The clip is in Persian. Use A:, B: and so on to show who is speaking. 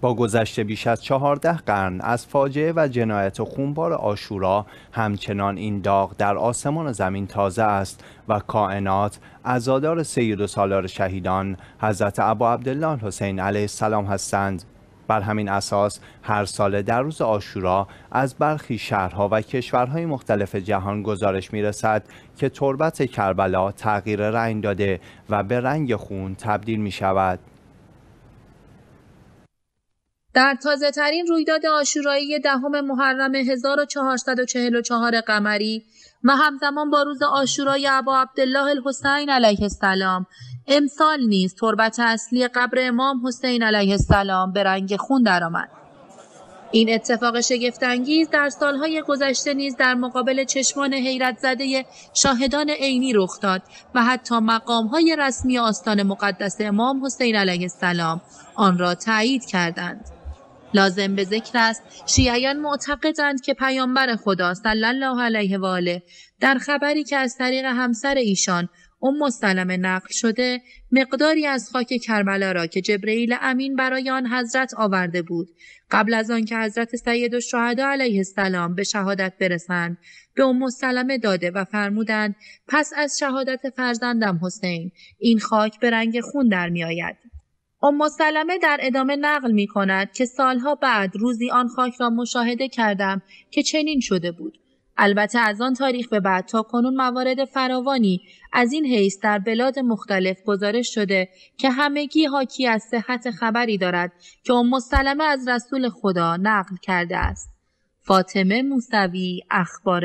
A: با گذشت بیش از چهارده قرن از فاجعه و جنایت خونبار آشورا همچنان این داغ در آسمان و زمین تازه است و کائنات ازادار سید و سالار شهیدان حضرت ابا عبدالله حسین علیه السلام هستند بر همین اساس هر ساله در روز آشورا از برخی شهرها و کشورهای مختلف جهان گزارش می رسد که تربت کربلا تغییر رنگ داده و به رنگ خون تبدیل می شود.
B: در تازه ترین رویداد آشورایی دهم محرم 1444 قمری و همزمان با روز آشورای عبا عبدالله الحسین علیه السلام امسال نیز تربت اصلی قبر امام حسین علیه السلام به رنگ خون درآمد این اتفاق شگفتانگیز در سالهای گذشته نیز در مقابل چشمان حیرت زده شاهدان عینی رخ داد و حتی مقامهای رسمی آستان مقدس امام حسین علیه السلام آن را تایید کردند. لازم به ذکر است شیعیان معتقدند که پیامبر خدا صلی الله علیه و آله در خبری که از طریق همسر ایشان ام سلمه نقل شده مقداری از خاک کربلا را که جبرئیل امین برای آن حضرت آورده بود قبل از آنکه حضرت سید الشهدا علیه السلام به شهادت برسند به ام سلمه داده و فرمودند پس از شهادت فرزندم حسین این خاک به رنگ خون در میآید ام سلمه در ادامه نقل می کند که سالها بعد روزی آن خاک را مشاهده کردم که چنین شده بود. البته از آن تاریخ به بعد تا کنون موارد فراوانی از این حیث در بلاد مختلف گزارش شده که همگی حاکی از صحت خبری دارد که ام سلمه از رسول خدا نقل کرده است. فاطمه موسوی اخبار